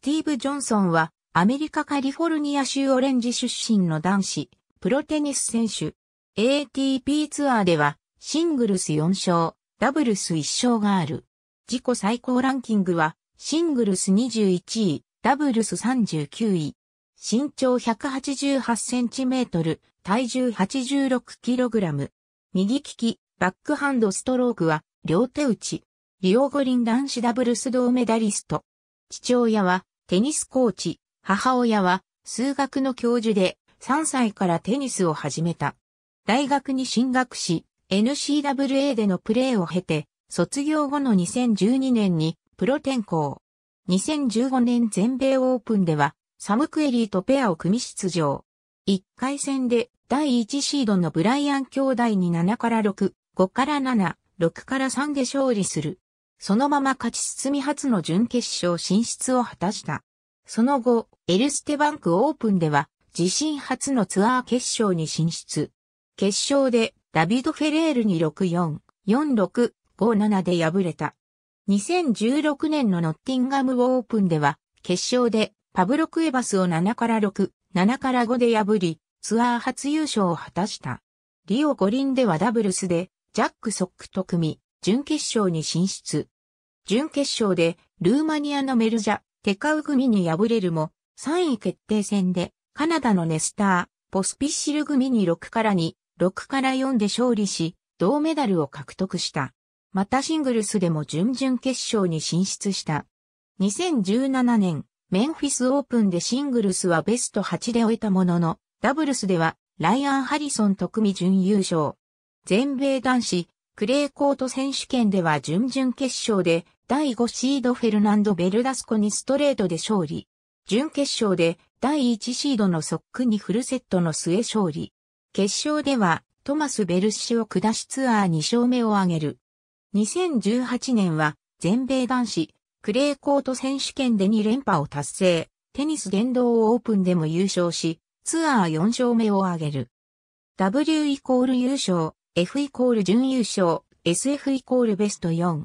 スティーブ・ジョンソンは、アメリカカリフォルニア州オレンジ出身の男子、プロテニス選手。ATP ツアーでは、シングルス4勝、ダブルス1勝がある。自己最高ランキングは、シングルス21位、ダブルス39位。身長188センチメートル、体重86キログラム。右利き、バックハンドストロークは、両手打ち。リオ五輪男子ダブルス銅メダリスト。父親は、テニスコーチ、母親は数学の教授で3歳からテニスを始めた。大学に進学し、n c w a でのプレーを経て、卒業後の2012年にプロ転向。2015年全米オープンでは、サム・クエリーとペアを組み出場。1回戦で第1シードのブライアン兄弟に7から6、5から7、6から3で勝利する。そのまま勝ち進み初の準決勝進出を果たした。その後、エルステバンクオープンでは、自身初のツアー決勝に進出。決勝で、ダビド・フェレールに6-4、4-6、5-7で敗れた。2016年のノッティンガムオープンでは、決勝で、パブロ・クエバスを7から6、7から5で破り、ツアー初優勝を果たした。リオ五輪ではダブルスで、ジャック・ソックと組み、準決勝に進出。準決勝で、ルーマニアのメルジャ、テカウ組に敗れるも、3位決定戦で、カナダのネスター、ポスピッシル組に6から2、6から4で勝利し、銅メダルを獲得した。またシングルスでも準々決勝に進出した。2017年、メンフィスオープンでシングルスはベスト8で終えたものの、ダブルスでは、ライアン・ハリソン特組準優勝。全米男子、クレーコート選手権では準々決勝で、第5シードフェルナンド・ベルダスコにストレートで勝利。準決勝で第1シードのソックにフルセットの末勝利。決勝ではトマス・ベルッシを下しツアー2勝目を挙げる。2018年は全米男子クレーコート選手権で2連覇を達成。テニス電動オープンでも優勝し、ツアー4勝目を挙げる。W イコール優勝、F イコール準優勝、SF イコールベスト4。